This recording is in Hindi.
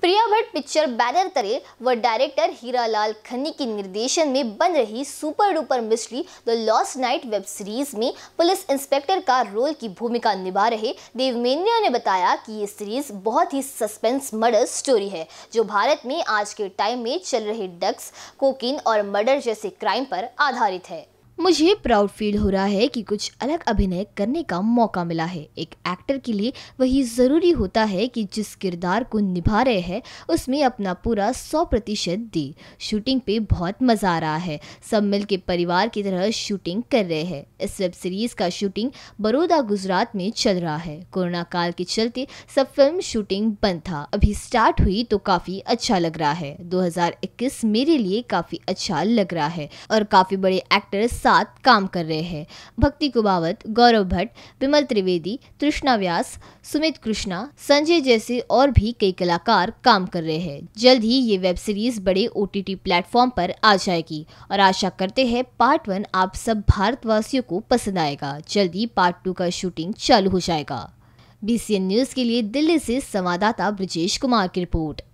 प्रिया भट्ट पिक्चर बैनर तरे व डायरेक्टर हीरालाल खन्नी के निर्देशन में बन रही super duper mystery the lost night web series में पुलिस इंस्पेक्टर का रोल की भूमिका निभा रहे देवमेन्या ने बताया कि ये सीरीज बहुत ही सस्पेंस मर्डर स्टोरी है जो भारत में आज के टाइम में चल रहे डग्स कोकिन और मर्डर जैसे क्राइम पर आधारित है मुझे प्राउड फील हो रहा है कि कुछ अलग अभिनय करने का मौका मिला है एक एक्टर के लिए वही ज़रूरी होता है कि जिस किरदार को निभा रहे हैं उसमें अपना पूरा सौ प्रतिशत दे शूटिंग पे बहुत मज़ा आ रहा है सब मिल के परिवार की तरह शूटिंग कर रहे हैं इस वेब सीरीज़ का शूटिंग बड़ौदा गुजरात में चल रहा है कोरोना काल के चलते सब फिल्म शूटिंग बंद था अभी स्टार्ट हुई तो काफ़ी अच्छा लग रहा है दो मेरे लिए काफ़ी अच्छा लग रहा है और काफ़ी बड़े एक्टर्स साथ काम कर रहे हैं भक्ति कुबावत गौरव भट्ट विमल त्रिवेदी कृष्णा व्यास सुमित कृष्णा संजय जैसे और भी कई कलाकार काम कर रहे हैं जल्द ही ये वेब सीरीज बड़े ओ टी प्लेटफॉर्म पर आ जाएगी और आशा करते हैं पार्ट वन आप सब भारतवासियों को पसंद आएगा जल्दी पार्ट टू का शूटिंग चालू हो जाएगा बी न्यूज के लिए दिल्ली से संवाददाता ब्रजेश कुमार की रिपोर्ट